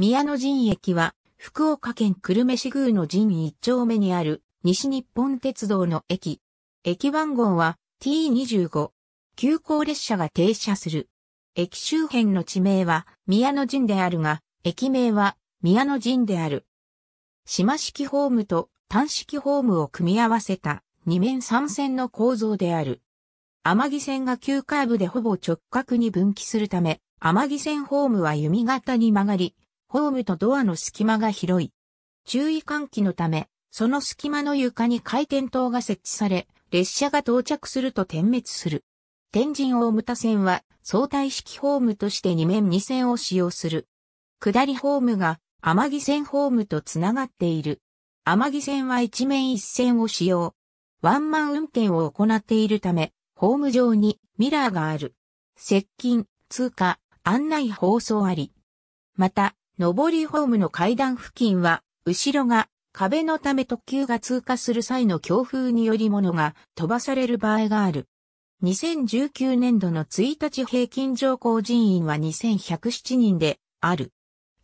宮野陣駅は、福岡県久留米市宮の陣一丁目にある、西日本鉄道の駅。駅番号は T25。急行列車が停車する。駅周辺の地名は、宮野陣であるが、駅名は、宮野陣である。島式ホームと単式ホームを組み合わせた、二面三線の構造である。天城線が急カーブでほぼ直角に分岐するため、天城線ホームは弓形に曲がり、ホームとドアの隙間が広い。注意喚起のため、その隙間の床に回転灯が設置され、列車が到着すると点滅する。天神大牟田線は相対式ホームとして2面2線を使用する。下りホームが天城線ホームとつながっている。天城線は一面一線を使用。ワンマン運転を行っているため、ホーム上にミラーがある。接近、通過、案内放送あり。また、上りホームの階段付近は、後ろが壁のため特急が通過する際の強風により物が飛ばされる場合がある。2019年度の1日平均乗降人員は2107人である。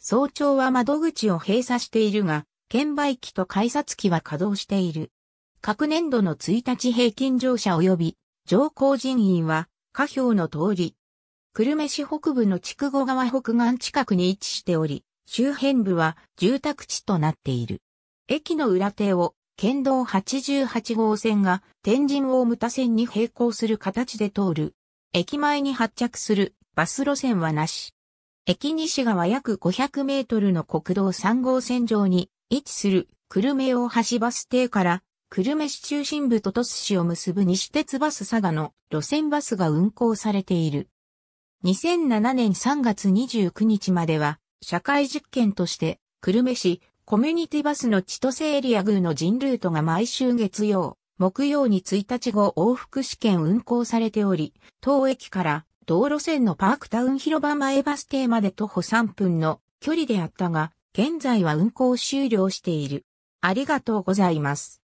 早朝は窓口を閉鎖しているが、券売機と改札機は稼働している。各年度の1日平均乗車及び乗降人員は、下表の通り、久留米市北部の筑後川北岸近くに位置しており、周辺部は住宅地となっている。駅の裏手を県道88号線が天神大牟田線に並行する形で通る。駅前に発着するバス路線はなし。駅西側約500メートルの国道3号線上に位置する久留米大橋バス停から久留米市中心部と鳥栖市を結ぶ西鉄バス佐賀の路線バスが運行されている。2007年3月29日までは、社会実験として、久留米市、コミュニティバスの千歳エリア宮の人ルートが毎週月曜、木曜に1日後往復試験運行されており、当駅から道路線のパークタウン広場前バス停まで徒歩3分の距離であったが、現在は運行終了している。ありがとうございます。